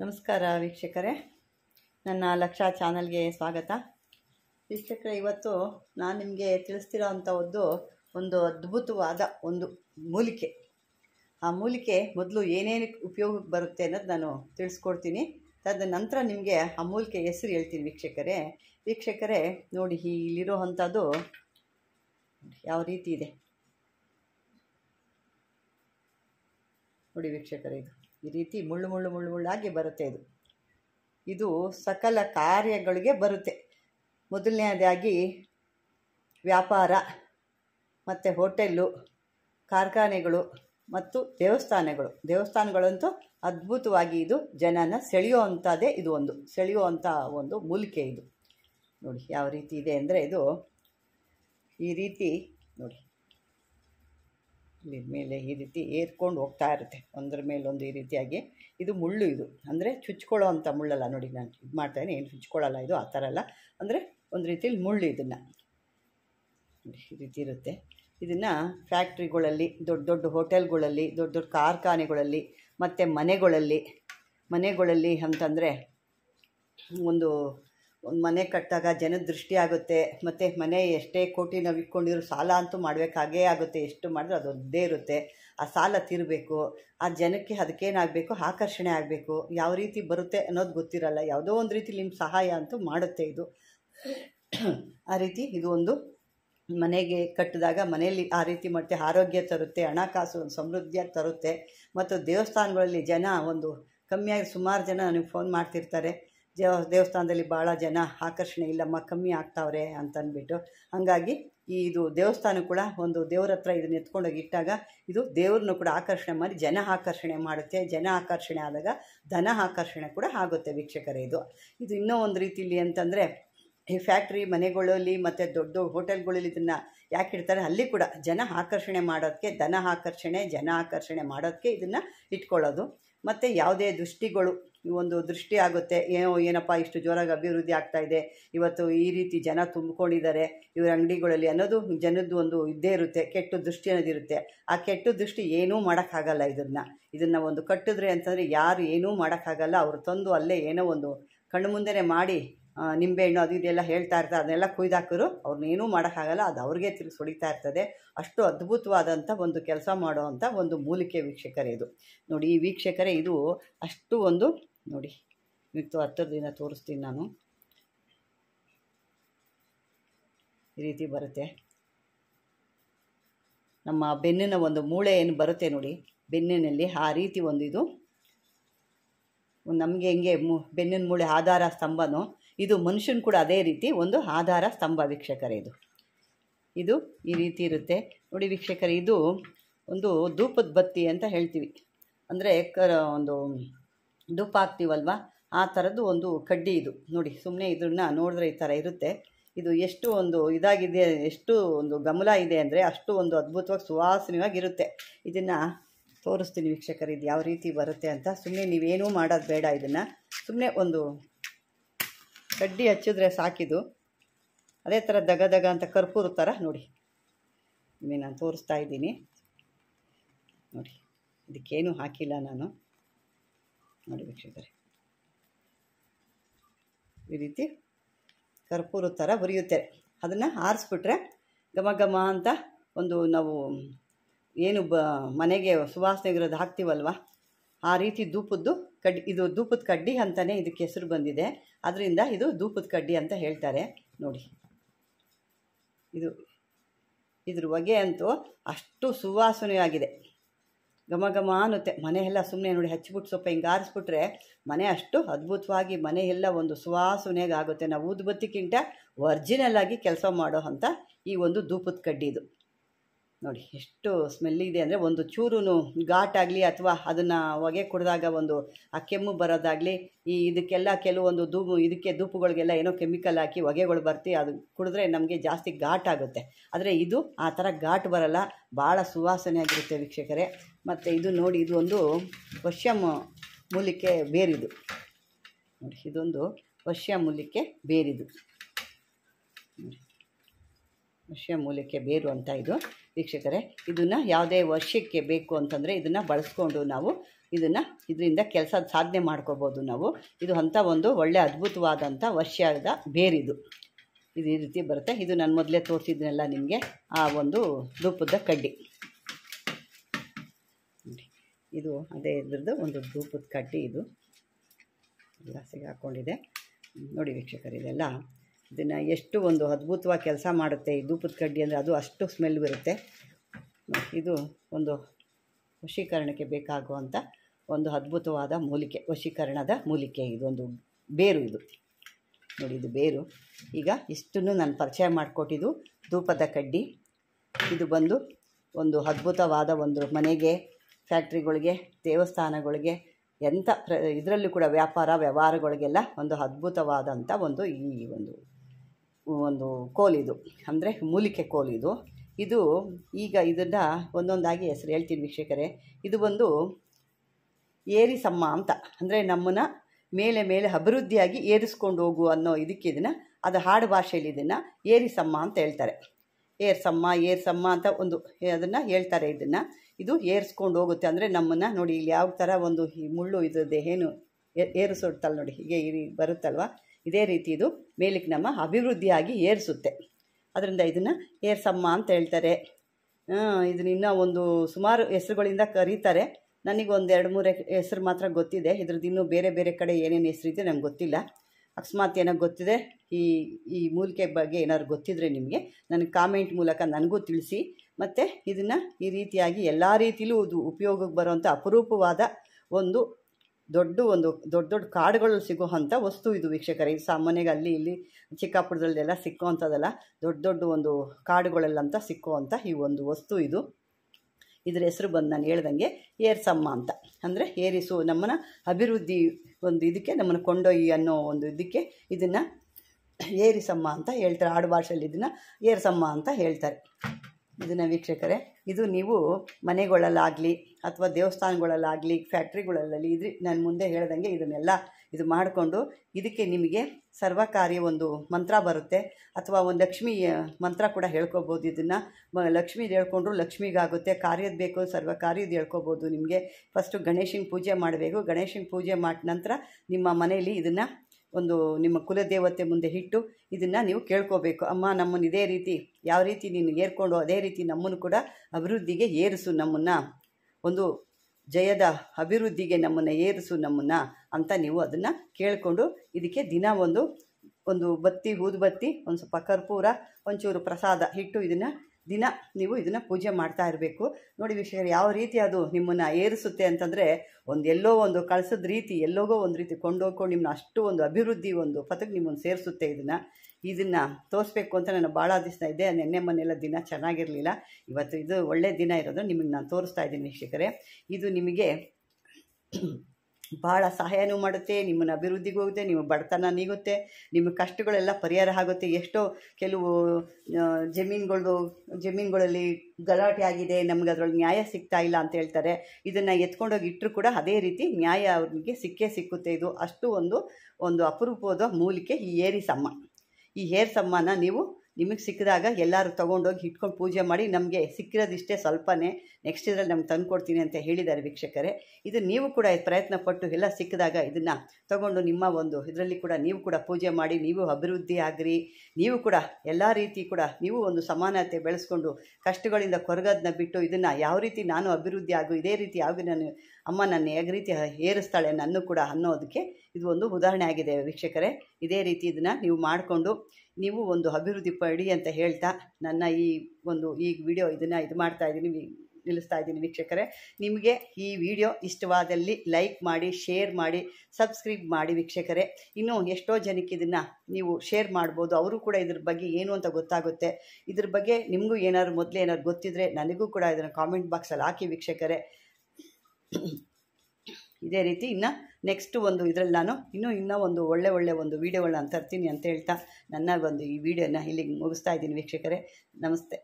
ನಮಸ್ಕಾರ ವೀಕ್ಷಕರೇ ನನ್ನ ಲಕ್ಷ ಚಾನಲ್ಗೆ ಸ್ವಾಗತ ವೀಕ್ಷಕರೇ ಇವತ್ತು ನಾನು ನಿಮಗೆ ತಿಳಿಸ್ತಿರೋ ಅಂಥವದ್ದು ಒಂದು ಅದ್ಭುತವಾದ ಒಂದು ಮೂಲಿಕೆ ಆ ಮೂಲಿಕೆ ಮೊದಲು ಏನೇನು ಉಪಯೋಗಕ್ಕೆ ಬರುತ್ತೆ ಅನ್ನೋದು ನಾನು ತಿಳಿಸ್ಕೊಡ್ತೀನಿ ತದ ನಂತರ ನಿಮಗೆ ಆ ಮೂಲಿಕೆ ಹೆಸರು ಹೇಳ್ತೀನಿ ವೀಕ್ಷಕರೇ ವೀಕ್ಷಕರೇ ನೋಡಿ ಇಲ್ಲಿರೋ ಅಂಥದ್ದು ಯಾವ ರೀತಿ ಇದೆ ನೋಡಿ ವೀಕ್ಷಕರೇ ಇದು ಈ ರೀತಿ ಮುಳ್ಳು ಮುಳ್ಳು ಮುಳ್ಳು ಮುಳ್ಳಾಗಿ ಬರುತ್ತೆ ಇದು ಇದು ಸಕಲ ಕಾರ್ಯಗಳಿಗೆ ಬರುತ್ತೆ ಮೊದಲನೇದಾಗಿ ವ್ಯಾಪಾರ ಮತ್ತು ಹೋಟೆಲ್ಲು ಕಾರ್ಖಾನೆಗಳು ಮತ್ತು ದೇವಸ್ಥಾನಗಳು ದೇವಸ್ಥಾನಗಳಂತೂ ಅದ್ಭುತವಾಗಿ ಇದು ಜನನ ಸೆಳೆಯೋ ಅಂಥದ್ದೇ ಇದು ಒಂದು ಸೆಳೆಯುವಂಥ ಒಂದು ಮೂಲಿಕೆ ಇದು ನೋಡಿ ಯಾವ ರೀತಿ ಇದೆ ಅಂದರೆ ಇದು ಈ ರೀತಿ ನೋಡಿ ಇದ್ರ ಮೇಲೆ ಈ ರೀತಿ ಏರ್ಕೊಂಡು ಹೋಗ್ತಾ ಇರುತ್ತೆ ಒಂದರ ಮೇಲೊಂದು ಈ ರೀತಿಯಾಗಿ ಇದು ಮುಳ್ಳು ಇದು ಅಂದರೆ ಚುಚ್ಕೊಳ್ಳೋ ಅಂಥ ಮುಳ್ಳಲ್ಲ ನೋಡಿ ನಾನು ಇದು ಮಾಡ್ತಾಯಿದ್ದೀನಿ ಏನು ಚುಚ್ಕೊಳ್ಳಲ್ಲ ಇದು ಆ ಥರ ಅಲ್ಲ ಅಂದರೆ ಒಂದು ರೀತಿಯಲ್ಲಿ ಮುಳ್ಳು ಇದನ್ನು ಈ ರೀತಿ ಇರುತ್ತೆ ಇದನ್ನು ಫ್ಯಾಕ್ಟ್ರಿಗಳಲ್ಲಿ ದೊಡ್ಡ ದೊಡ್ಡ ಹೋಟೆಲ್ಗಳಲ್ಲಿ ದೊಡ್ಡ ದೊಡ್ಡ ಕಾರ್ಖಾನೆಗಳಲ್ಲಿ ಮತ್ತು ಮನೆಗಳಲ್ಲಿ ಮನೆಗಳಲ್ಲಿ ಅಂತಂದರೆ ಒಂದು ಒಂದು ಮನೆ ಕಟ್ಟಾಗ ಜನದ ದೃಷ್ಟಿ ಆಗುತ್ತೆ ಮತ್ತು ಮನೆ ಎಷ್ಟೇ ಕೋಟಿ ನಾವು ಇಟ್ಕೊಂಡಿರೋ ಸಾಲ ಅಂತೂ ಮಾಡಬೇಕಾಗೇ ಆಗುತ್ತೆ ಎಷ್ಟು ಮಾಡಿದ್ರೆ ಅದೊಂದೇ ಇರುತ್ತೆ ಆ ಸಾಲ ತೀರಬೇಕು ಆ ಜನಕ್ಕೆ ಅದಕ್ಕೇನಾಗಬೇಕು ಆಕರ್ಷಣೆ ಆಗಬೇಕು ಯಾವ ರೀತಿ ಬರುತ್ತೆ ಅನ್ನೋದು ಗೊತ್ತಿರಲ್ಲ ಯಾವುದೋ ಒಂದು ರೀತಿ ನಿಮ್ಮ ಸಹಾಯ ಅಂತೂ ಮಾಡುತ್ತೆ ಇದು ಆ ರೀತಿ ಇದು ಒಂದು ಮನೆಗೆ ಕಟ್ಟಿದಾಗ ಮನೆಯಲ್ಲಿ ಆ ರೀತಿ ಮಾಡುತ್ತೆ ಆರೋಗ್ಯ ತರುತ್ತೆ ಹಣಕಾಸು ಒಂದು ಸಮೃದ್ಧಿಯಾಗಿ ತರುತ್ತೆ ಮತ್ತು ದೇವಸ್ಥಾನಗಳಲ್ಲಿ ಜನ ಒಂದು ಕಮ್ಮಿಯಾಗಿ ಸುಮಾರು ಜನ ನನಗೆ ಫೋನ್ ಮಾಡ್ತಿರ್ತಾರೆ ದೇವ ದೇವಸ್ಥಾನದಲ್ಲಿ ಭಾಳ ಜನ ಆಕರ್ಷಣೆ ಇಲ್ಲಮ್ಮ ಕಮ್ಮಿ ಆಗ್ತಾವ್ರೆ ಅಂತಂದ್ಬಿಟ್ಟು ಹಾಗಾಗಿ ಈ ಇದು ದೇವಸ್ಥಾನ ಕೂಡ ಒಂದು ದೇವ್ರ ಹತ್ರ ಇದನ್ನ ಎತ್ಕೊಂಡೋಗಿ ಇಟ್ಟಾಗ ಇದು ದೇವ್ರನ್ನೂ ಕೂಡ ಆಕರ್ಷಣೆ ಮಾಡಿ ಜನ ಆಕರ್ಷಣೆ ಮಾಡುತ್ತೆ ಜನ ಆಕರ್ಷಣೆ ಆದಾಗ ಧನ ಆಕರ್ಷಣೆ ಕೂಡ ಆಗುತ್ತೆ ವೀಕ್ಷಕರೇ ಇದು ಇದು ಇನ್ನೂ ಒಂದು ರೀತಿಯಲ್ಲಿ ಅಂತಂದರೆ ಈ ಫ್ಯಾಕ್ಟ್ರಿ ಮನೆಗಳಲ್ಲಿ ಮತ್ತು ದೊಡ್ಡ ದೊಡ್ಡ ಹೋಟೆಲ್ಗಳಲ್ಲಿ ಇದನ್ನು ಯಾಕೆ ಇಡ್ತಾರೆ ಅಲ್ಲಿ ಕೂಡ ಜನ ಆಕರ್ಷಣೆ ಮಾಡೋದಕ್ಕೆ ಧನ ಆಕರ್ಷಣೆ ಜನ ಆಕರ್ಷಣೆ ಮಾಡೋದಕ್ಕೆ ಇದನ್ನು ಇಟ್ಕೊಳ್ಳೋದು ಮತ್ತು ಯಾವುದೇ ದೃಷ್ಟಿಗಳು ಒಂದು ದೃಷ್ಟಿ ಆಗುತ್ತೆ ಏನೋ ಏನಪ್ಪ ಇಷ್ಟು ಜೋರಾಗಿ ಅಭಿವೃದ್ಧಿ ಆಗ್ತಾ ಇದೆ ಇವತ್ತು ಈ ರೀತಿ ಜನ ತುಂಬಿಕೊಂಡಿದ್ದಾರೆ ಇವರ ಅಂಗಡಿಗಳಲ್ಲಿ ಅನ್ನೋದು ಜನದ್ದು ಒಂದು ಇದ್ದೇ ಇರುತ್ತೆ ಕೆಟ್ಟ ದೃಷ್ಟಿ ಅನ್ನೋದಿರುತ್ತೆ ಆ ಕೆಟ್ಟ ದೃಷ್ಟಿ ಏನೂ ಮಾಡೋಕ್ಕಾಗಲ್ಲ ಇದನ್ನು ಇದನ್ನು ಒಂದು ಕಟ್ಟಿದ್ರೆ ಅಂತಂದರೆ ಯಾರು ಏನೂ ಮಾಡೋಕ್ಕಾಗಲ್ಲ ಅವರು ತಂದು ಅಲ್ಲೇ ಏನೋ ಒಂದು ಕಣ್ಣು ಮಾಡಿ ನಿಂಬೆಹಣ್ಣು ಅದು ಇದೆಲ್ಲ ಹೇಳ್ತಾ ಇರ್ತಾರೆ ಅದನ್ನೆಲ್ಲ ಅವ್ರನ್ನ ಅವ್ರನ್ನೇನೂ ಮಾಡೋಕ್ಕಾಗಲ್ಲ ಅದು ಅವ್ರಿಗೆ ತಿರುಗಿ ಹೊಡಿತಾ ಇರ್ತದೆ ಅಷ್ಟು ಅದ್ಭುತವಾದಂಥ ಒಂದು ಕೆಲಸ ಮಾಡುವಂಥ ಒಂದು ಮೂಲಿಕೆ ವೀಕ್ಷಕರೇ ಇದು ನೋಡಿ ಈ ವೀಕ್ಷಕರೇ ಇದು ಅಷ್ಟು ಒಂದು ನೋಡಿ ಇವತ್ತು ಹತ್ತರ ದಿನ ತೋರಿಸ್ತೀನಿ ನಾನು ಈ ರೀತಿ ಬರುತ್ತೆ ನಮ್ಮ ಬೆನ್ನಿನ ಒಂದು ಮೂಳೆ ಏನು ಬರುತ್ತೆ ನೋಡಿ ಬೆನ್ನಿನಲ್ಲಿ ಆ ರೀತಿ ಒಂದು ಇದು ನಮಗೆ ಹೆಂಗೆ ಮು ಬೆನ್ನಿನ ಮೂಳೆ ಆಧಾರ ಸ್ತಂಭನೋ ಇದು ಮನುಷ್ಯನ ಕೂಡ ಅದೇ ರೀತಿ ಒಂದು ಆಧಾರ ಸ್ತಂಭ ವೀಕ್ಷಕರೇ ಇದು ಇದು ಈ ರೀತಿ ಇರುತ್ತೆ ನೋಡಿ ವೀಕ್ಷಕರೇ ಇದು ಒಂದು ಧೂಪದ ಬತ್ತಿ ಅಂತ ಹೇಳ್ತೀವಿ ಅಂದರೆ ಒಂದು ಧೂಪ ಹಾಕ್ತೀವಲ್ವ ಆ ಥರದ್ದು ಒಂದು ಕಡ್ಡಿ ಇದು ನೋಡಿ ಸುಮ್ಮನೆ ಇದನ್ನ ನೋಡಿದ್ರೆ ಈ ಥರ ಇರುತ್ತೆ ಇದು ಎಷ್ಟು ಒಂದು ಇದಾಗಿದೆ ಎಷ್ಟು ಒಂದು ಗಮಲ ಇದೆ ಅಂದರೆ ಅಷ್ಟು ಒಂದು ಅದ್ಭುತವಾಗಿ ಸುವಾಸನೆಯಾಗಿರುತ್ತೆ ಇದನ್ನು ತೋರಿಸ್ತೀನಿ ವೀಕ್ಷಕರು ಇದು ಯಾವ ರೀತಿ ಬರುತ್ತೆ ಅಂತ ಸುಮ್ಮನೆ ನೀವೇನೂ ಮಾಡೋದು ಬೇಡ ಇದನ್ನು ಸುಮ್ಮನೆ ಒಂದು ಕಡ್ಡಿ ಹಚ್ಚಿದ್ರೆ ಸಾಕಿದು ಅದೇ ಥರ ದಗ ದಗ ಅಂತ ಕರ್ಪೂರ ಥರ ನೋಡಿ ನಿಮಗೆ ನಾನು ತೋರಿಸ್ತಾ ಇದ್ದೀನಿ ನೋಡಿ ಇದಕ್ಕೇನು ಹಾಕಿಲ್ಲ ನಾನು ನೋಡಿ ವೀಕ್ಷಕರೇ ಈ ರೀತಿ ಕರ್ಪೂರ ಥರ ಬರೆಯುತ್ತೆ ಅದನ್ನು ಆರಿಸ್ಬಿಟ್ರೆ ಘಮ ಘಮ ಅಂತ ಒಂದು ನಾವು ಏನು ಬ ಮನೆಗೆ ಸುವಾಸನೆ ಇರೋದು ಹಾಕ್ತೀವಲ್ವ ಆ ರೀತಿ ಧೂಪದ್ದು ಕಡ್ಡಿ ಇದು ಧೂಪದ ಕಡ್ಡಿ ಅಂತಲೇ ಇದಕ್ಕೆ ಹೆಸರು ಬಂದಿದೆ ಅದರಿಂದ ಇದು ಧೂಪದ ಕಡ್ಡಿ ಅಂತ ಹೇಳ್ತಾರೆ ನೋಡಿ ಇದು ಇದ್ರ ಹೊಗೆ ಅಂತೂ ಅಷ್ಟು ಸುವಾಸನೆಯಾಗಿದೆ ಘಮ ಘಮ ಅನ್ನುತ್ತೆ ಮನೆ ಎಲ್ಲ ಸುಮ್ಮನೆ ನೋಡಿ ಹಚ್ಚಿಬಿಟ್ಟು ಸ್ವಲ್ಪ ಹಿಂಗೆ ಆರಿಸ್ಬಿಟ್ರೆ ಮನೆ ಅಷ್ಟು ಅದ್ಭುತವಾಗಿ ಮನೆ ಒಂದು ಸುವಾಸನೆಗಾಗುತ್ತೆ ನಾವು ಊದ್ಬತ್ತಿಕ್ಕಿಂತ ಒರ್ಜಿನಲ್ ಆಗಿ ಕೆಲಸ ಮಾಡೋ ಅಂತ ಈ ಒಂದು ಧೂಪದ ಕಡ್ಡಿ ಇದು ನೋಡಿ ಎಷ್ಟು ಸ್ಮೆಲ್ ಇದೆ ಅಂದರೆ ಒಂದು ಚೂರು ಘಾಟಾಗಲಿ ಅಥವಾ ಅದನ್ನು ಹೊಗೆ ಕುಡಿದಾಗ ಒಂದು ಆ ಕೆಮ್ಮು ಬರೋದಾಗಲಿ ಈ ಇದಕ್ಕೆಲ್ಲ ಕೆಲವೊಂದು ಧೂಮು ಇದಕ್ಕೆ ಧೂಪುಗಳಿಗೆಲ್ಲ ಏನೋ ಕೆಮಿಕಲ್ ಹಾಕಿ ಹೊಗೆಗಳು ಬರ್ತಿ ಅದು ಕುಡಿದ್ರೆ ನಮಗೆ ಜಾಸ್ತಿ ಘಾಟಾಗುತ್ತೆ ಆದರೆ ಇದು ಆ ಥರ ಘಾಟ್ ಬರಲ್ಲ ಭಾಳ ಸುವಾಸನೆ ಆಗಿರುತ್ತೆ ವೀಕ್ಷಕರೇ ಮತ್ತು ಇದು ನೋಡಿ ಇದು ಒಂದು ವರ್ಷ ಮೂಲಿಕೆ ಬೇರಿದು ನೋಡಿ ಇದೊಂದು ವಶ್ಯ ಮೂಲಿಕೆ ಬೇರಿದು ವಶ್ಯ ಮೂಲಿಕೆ ಬೇರು ಅಂತ ಇದು ವೀಕ್ಷಕರೇ ಇದನ್ನು ಯಾವುದೇ ವರ್ಷಕ್ಕೆ ಬೇಕು ಅಂತಂದರೆ ಇದನ್ನು ಬಳಸ್ಕೊಂಡು ನಾವು ಇದನ್ನು ಇದರಿಂದ ಕೆಲಸ ಸಾಧನೆ ಮಾಡ್ಕೋಬೋದು ನಾವು ಇದು ಅಂಥ ಒಂದು ಒಳ್ಳೆಯ ಅದ್ಭುತವಾದಂಥ ವರ್ಷದ ಬೇರಿದು ಇದು ಈ ರೀತಿ ಬರುತ್ತೆ ಇದು ನಾನು ಮೊದಲೇ ತೋರಿಸಿದ್ನೆಲ್ಲ ನಿಮಗೆ ಆ ಒಂದು ಧೂಪದ ಕಡ್ಡಿ ಇದು ಅದೇ ಇದ್ರದ್ದು ಒಂದು ಧೂಪದ ಕಡ್ಡಿ ಇದು ಎಲ್ಲ ಸಿಗಾಕೊಂಡಿದೆ ನೋಡಿ ವೀಕ್ಷಕರು ಇದೆಲ್ಲ ಇದನ್ನು ಎಷ್ಟು ಒಂದು ಅದ್ಭುತವಾಗಿ ಕೆಲಸ ಮಾಡುತ್ತೆ ಈ ಧೂಪದ ಕಡ್ಡಿ ಅಂದರೆ ಅದು ಅಷ್ಟು ಸ್ಮೆಲ್ ಬರುತ್ತೆ ಇದು ಒಂದು ವಶೀಕರಣಕ್ಕೆ ಬೇಕಾಗುವಂಥ ಒಂದು ಅದ್ಭುತವಾದ ಮೂಲಿಕೆ ವಶೀಕರಣದ ಮೂಲಿಕೆ ಇದೊಂದು ಬೇರು ಇದು ನೋಡಿ ಇದು ಬೇರು ಈಗ ಇಷ್ಟನ್ನು ನಾನು ಪರಿಚಯ ಮಾಡಿಕೊಟ್ಟಿದ್ದು ಧೂಪದ ಕಡ್ಡಿ ಇದು ಬಂದು ಒಂದು ಅದ್ಭುತವಾದ ಒಂದು ಮನೆಗೆ ಫ್ಯಾಕ್ಟ್ರಿಗಳಿಗೆ ದೇವಸ್ಥಾನಗಳಿಗೆ ಎಂಥ ಪ್ರ ಇದರಲ್ಲೂ ಕೂಡ ವ್ಯಾಪಾರ ವ್ಯವಹಾರಗಳಿಗೆಲ್ಲ ಒಂದು ಅದ್ಭುತವಾದಂಥ ಒಂದು ಈ ಒಂದು ಒಂದು ಕೋಲಿದು ಅಂದರೆ ಮೂಲಿಕೆ ಕೋಲಿದು ಇದು ಈಗ ಇದನ್ನು ಒಂದೊಂದಾಗಿ ಹೆಸರು ಹೇಳ್ತೀನಿ ವೀಕ್ಷಕರೇ ಇದು ಒಂದು ಏರಿಸಮ್ಮ ಅಂತ ಅಂದರೆ ನಮ್ಮನ್ನು ಮೇಲೆ ಮೇಲೆ ಅಭಿವೃದ್ಧಿಯಾಗಿ ಏರಿಸ್ಕೊಂಡು ಹೋಗು ಅನ್ನೋ ಇದಕ್ಕೆ ಇದನ್ನು ಅದು ಹಾಡು ಭಾಷೆಯಲ್ಲಿ ಇದನ್ನು ಏರಿಸಮ್ಮ ಅಂತ ಹೇಳ್ತಾರೆ ಏರ್ಸಮ್ಮ ಏರ್ಸಮ್ಮ ಅಂತ ಒಂದು ಅದನ್ನು ಹೇಳ್ತಾರೆ ಇದನ್ನು ಇದು ಏರಿಸ್ಕೊಂಡು ಹೋಗುತ್ತೆ ಅಂದರೆ ನಮ್ಮನ್ನು ನೋಡಿ ಇಲ್ಲಿ ಯಾವ ಥರ ಒಂದು ಈ ಮುಳ್ಳು ಇದು ಏನು ಏರಿಸೋಡ್ತಲ್ಲ ನೋಡಿ ಹೀಗೆ ಇರಿ ಬರುತ್ತಲ್ವ ಇದೇ ರೀತಿ ಇದು ಮೇಲಕ್ಕೆ ನಮ್ಮ ಅಭಿವೃದ್ಧಿಯಾಗಿ ಏರಿಸುತ್ತೆ ಅದರಿಂದ ಇದನ್ನು ಏರ್ಸಮ್ಮ ಅಂತ ಹೇಳ್ತಾರೆ ಇದನ್ನ ಇನ್ನೂ ಒಂದು ಸುಮಾರು ಹೆಸರುಗಳಿಂದ ಕರೀತಾರೆ ನನಗೆ ಒಂದು ಎರಡು ಮೂರು ಹೆಸರು ಮಾತ್ರ ಗೊತ್ತಿದೆ ಇದ್ರದ್ದು ಇನ್ನೂ ಬೇರೆ ಬೇರೆ ಕಡೆ ಏನೇನು ಹೆಸರಿದೆ ನಂಗೆ ಗೊತ್ತಿಲ್ಲ ಅಕಸ್ಮಾತ್ ಏನೋ ಗೊತ್ತಿದೆ ಈ ಈ ಮೂಲಿಕೆ ಬಗ್ಗೆ ಏನಾದ್ರು ಗೊತ್ತಿದ್ರೆ ನಿಮಗೆ ನನಗೆ ಕಾಮೆಂಟ್ ಮೂಲಕ ನನಗೂ ತಿಳಿಸಿ ಮತ್ತು ಇದನ್ನು ಈ ರೀತಿಯಾಗಿ ಎಲ್ಲ ರೀತಿಯಲ್ಲೂ ಇದು ಉಪಯೋಗಕ್ಕೆ ಬರುವಂಥ ಅಪರೂಪವಾದ ಒಂದು ದೊಡ್ಡ ಒಂದು ದೊಡ್ಡ ದೊಡ್ಡ ಕಾಡುಗಳಲ್ಲಿ ಸಿಗೋ ವಸ್ತು ಇದು ವೀಕ್ಷಕರೇ ಇದು ಸಾಮಾನ್ಯವಾಗಿ ಅಲ್ಲಿ ಇಲ್ಲಿ ಸಿಕ್ಕೋ ಸಿಕ್ಕುವಂಥದ್ದಲ್ಲ ದೊಡ್ಡ ದೊಡ್ಡ ಒಂದು ಕಾಡುಗಳಲ್ಲಂತ ಸಿಕ್ಕುವಂಥ ಈ ಒಂದು ವಸ್ತು ಇದು ಇದರ ಹೆಸರು ಬಂದು ನಾನು ಹೇಳ್ದಂಗೆ ಏರ್ಸಮ್ಮ ಅಂತ ಅಂದರೆ ಏರಿಸು ನಮ್ಮನ್ನು ಅಭಿವೃದ್ಧಿ ಒಂದು ಇದಕ್ಕೆ ನಮ್ಮನ್ನು ಕೊಂಡೊಯ್ಯಿ ಅನ್ನೋ ಒಂದು ಇದಕ್ಕೆ ಇದನ್ನು ಏರಿಸಮ್ಮ ಅಂತ ಹೇಳ್ತಾರೆ ಆಡು ಭಾಷೆಯಲ್ಲಿ ಇದನ್ನು ಏರ್ಸಮ್ಮ ಅಂತ ಹೇಳ್ತಾರೆ ಇದನ್ನು ವೀಕ್ಷಕರೇ ಇದು ನೀವು ಮನೆಗಳಲ್ಲಾಗಲಿ ಅಥವಾ ದೇವಸ್ಥಾನಗಳಲ್ಲಾಗಲಿ ಫ್ಯಾಕ್ಟ್ರಿಗಳಲ್ಲಿ ಇದ್ರಿ ನಾನು ಮುಂದೆ ಹೇಳ್ದಂಗೆ ಇದನ್ನೆಲ್ಲ ಇದು ಮಾಡಿಕೊಂಡು ಇದಕ್ಕೆ ನಿಮಗೆ ಸರ್ವಕಾರ್ಯ ಒಂದು ಮಂತ್ರ ಬರುತ್ತೆ ಅಥವಾ ಒಂದು ಲಕ್ಷ್ಮಿ ಮಂತ್ರ ಕೂಡ ಹೇಳ್ಕೊಬೋದು ಇದನ್ನು ಲಕ್ಷ್ಮೀದು ಹೇಳ್ಕೊಂಡ್ರು ಲಕ್ಷ್ಮಿಗಾಗುತ್ತೆ ಕಾರ್ಯದ ಬೇಕು ಸರ್ವ ಇದು ಹೇಳ್ಕೊಬೋದು ನಿಮಗೆ ಫಸ್ಟು ಗಣೇಶನ ಪೂಜೆ ಮಾಡಬೇಕು ಗಣೇಶನ ಪೂಜೆ ಮಾಡಿ ನಂತರ ನಿಮ್ಮ ಮನೆಯಲ್ಲಿ ಇದನ್ನು ಒಂದು ನಿಮ್ಮ ಕುಲದೇವತೆ ಮುಂದೆ ಇಟ್ಟು ಇದನ್ನು ನೀವು ಕೇಳ್ಕೋಬೇಕು ಅಮ್ಮ ನಮ್ಮನ್ನು ಇದೇ ರೀತಿ ಯಾವ ರೀತಿ ನೀನು ಏರ್ಕೊಂಡು ಅದೇ ರೀತಿ ನಮ್ಮನ್ನು ಕೂಡ ಅಭಿವೃದ್ಧಿಗೆ ಏರಿಸು ನಮ್ಮನ್ನು ಒಂದು ಜಯದ ಅಭಿವೃದ್ಧಿಗೆ ನಮ್ಮನ್ನು ಏರಿಸು ನಮ್ಮನ್ನು ಅಂತ ನೀವು ಅದನ್ನು ಕೇಳಿಕೊಂಡು ಇದಕ್ಕೆ ದಿನ ಒಂದು ಒಂದು ಬತ್ತಿ ಊದುಬತ್ತಿ ಒಂದು ಸ್ವಲ್ಪ ಕರ್ಪೂರ ಒಂಚೂರು ಪ್ರಸಾದ ಹಿಟ್ಟು ಇದನ್ನು ದಿನ ನೀವು ಇದನ್ನು ಪೂಜೆ ಮಾಡ್ತಾ ಇರಬೇಕು ನೋಡಿ ವಿಷಯ ಯಾವ ರೀತಿ ಅದು ನಿಮ್ಮನ್ನು ಏರಿಸುತ್ತೆ ಅಂತಂದರೆ ಒಂದು ಎಲ್ಲೋ ಒಂದು ಕಳ್ಸದ ರೀತಿ ಎಲ್ಲೋಗೋ ಒಂದು ರೀತಿ ಕೊಂಡೋಗ್ಕೊಂಡು ನಿಮ್ಮನ್ನ ಅಷ್ಟು ಒಂದು ಅಭಿವೃದ್ಧಿ ಒಂದು ಪಥಕ್ಕೆ ನಿಮ್ಮನ್ನು ಸೇರಿಸುತ್ತೆ ಇದನ್ನು ಇದನ್ನು ತೋರಿಸ್ಬೇಕು ಅಂತ ನಾನು ಭಾಳ ದಿವಸ ಇದ್ದೆ ನೆನ್ನೆ ಮೊನ್ನೆಲ್ಲ ದಿನ ಚೆನ್ನಾಗಿರಲಿಲ್ಲ ಇವತ್ತು ಇದು ಒಳ್ಳೆಯ ದಿನ ಇರೋದು ನಿಮಗೆ ನಾನು ತೋರಿಸ್ತಾ ಇದ್ದೀನಿ ವೀಕ್ಷಕರೇ ಇದು ನಿಮಗೆ ಭಾಳ ಸಹಾಯನೂ ಮಾಡುತ್ತೆ ನಿಮ್ಮನ್ನು ಅಭಿವೃದ್ಧಿಗೆ ಹೋಗುತ್ತೆ ನಿಮ್ಮ ಬಡತನ ನೀಗುತ್ತೆ ನಿಮ್ಮ ಕಷ್ಟಗಳೆಲ್ಲ ಪರಿಹಾರ ಆಗುತ್ತೆ ಎಷ್ಟೋ ಕೆಲವು ಜಮೀನುಗಳು ಜಮೀನುಗಳಲ್ಲಿ ಗಲಾಟೆ ಆಗಿದೆ ನಮ್ಗೆ ಅದರೊಳಗೆ ನ್ಯಾಯ ಸಿಗ್ತಾ ಇಲ್ಲ ಅಂತ ಹೇಳ್ತಾರೆ ಇದನ್ನು ಎತ್ಕೊಂಡೋಗಿ ಇಟ್ಟರು ಕೂಡ ಅದೇ ರೀತಿ ನ್ಯಾಯ ಅವ್ರಿಗೆ ಸಿಕ್ಕೇ ಸಿಕ್ಕುತ್ತೆ ಇದು ಅಷ್ಟು ಒಂದು ಒಂದು ಅಪರೂಪದ ಮೂಲಿಕೆ ಈ ಏರಿ ಸಮ್ಮ ಈ ಹೇರ್ ಸಮ್ಮಾನ ನೀವು ನಿಮಗೆ ಸಿಕ್ಕಿದಾಗ ಎಲ್ಲರೂ ತೊಗೊಂಡೋಗಿ ಇಟ್ಕೊಂಡು ಪೂಜೆ ಮಾಡಿ ನಮಗೆ ಸಿಕ್ಕಿರೋದಿಷ್ಟೇ ಸ್ವಲ್ಪನೇ ನೆಕ್ಸ್ಟ್ ಇದರಲ್ಲಿ ನಮ್ಗೆ ಕೊಡ್ತೀನಿ ಅಂತ ಹೇಳಿದ್ದಾರೆ ವೀಕ್ಷಕರೇ ಇದು ನೀವು ಕೂಡ ಪ್ರಯತ್ನ ಪಟ್ಟು ಎಲ್ಲ ಸಿಕ್ಕಿದಾಗ ಇದನ್ನು ತಗೊಂಡು ನಿಮ್ಮ ಒಂದು ಇದರಲ್ಲಿ ಕೂಡ ನೀವು ಕೂಡ ಪೂಜೆ ಮಾಡಿ ನೀವು ಅಭಿವೃದ್ಧಿ ಆಗಿರಿ ನೀವು ಕೂಡ ಎಲ್ಲ ರೀತಿ ಕೂಡ ನೀವು ಒಂದು ಸಮಾನತೆ ಬೆಳೆಸ್ಕೊಂಡು ಕಷ್ಟಗಳಿಂದ ಕೊರಗೋದನ್ನ ಬಿಟ್ಟು ಇದನ್ನು ಯಾವ ರೀತಿ ನಾನು ಅಭಿವೃದ್ಧಿ ಆಗು ಇದೇ ರೀತಿ ಆಗಿ ನಾನು ಅಮ್ಮ ನನ್ನ ಯಾವ ರೀತಿ ಏರಿಸ್ತಾಳೆ ನನ್ನ ಕೂಡ ಅನ್ನೋದಕ್ಕೆ ಇದು ಒಂದು ಉದಾಹರಣೆ ಆಗಿದೆ ವೀಕ್ಷಕರೇ ಇದೇ ರೀತಿ ಇದನ್ನು ನೀವು ಮಾಡಿಕೊಂಡು ನೀವು ಒಂದು ಅಭಿವೃದ್ಧಿ ಪಡಿ ಅಂತ ಹೇಳ್ತಾ ನನ್ನ ಈ ಒಂದು ಈ ವಿಡಿಯೋ ಇದನ್ನು ಇದು ಮಾಡ್ತಾ ಇದ್ದೀನಿ ನಿಲ್ಲಿಸ್ತಾ ಇದ್ದೀನಿ ವೀಕ್ಷಕರೇ ನಿಮಗೆ ಈ ವಿಡಿಯೋ ಇಷ್ಟವಾದಲ್ಲಿ ಲೈಕ್ ಮಾಡಿ ಶೇರ್ ಮಾಡಿ ಸಬ್ಸ್ಕ್ರೈಬ್ ಮಾಡಿ ವೀಕ್ಷಕರೇ ಇನ್ನೂ ಎಷ್ಟೋ ಜನಕ್ಕೆ ಇದನ್ನು ನೀವು ಶೇರ್ ಮಾಡ್ಬೋದು ಅವರು ಕೂಡ ಇದ್ರ ಬಗ್ಗೆ ಏನು ಅಂತ ಗೊತ್ತಾಗುತ್ತೆ ಇದ್ರ ಬಗ್ಗೆ ನಿಮಗೂ ಏನಾದ್ರು ಮೊದಲು ಏನಾದ್ರು ಗೊತ್ತಿದ್ರೆ ನನಗೂ ಕೂಡ ಇದನ್ನು ಕಾಮೆಂಟ್ ಬಾಕ್ಸಲ್ಲಿ ಹಾಕಿ ವೀಕ್ಷಕರೇ ಇದೇ ರೀತಿ ಇನ್ನು ನೆಕ್ಸ್ಟ್ ಒಂದು ಇದರಲ್ಲಿ ನಾನು ಇನ್ನೂ ಇನ್ನೂ ಒಂದು ಒಳ್ಳೆ ಒಳ್ಳೆ ಒಂದು ವೀಡಿಯೋಗಳನ್ನ ತರ್ತೀನಿ ಅಂತ ಹೇಳ್ತಾ ನನ್ನ ಒಂದು ಈ ವಿಡಿಯೋನ ಇಲ್ಲಿಗೆ ಮುಗಿಸ್ತಾ ಇದ್ದೀನಿ ವೀಕ್ಷಕರೇ ನಮಸ್ತೆ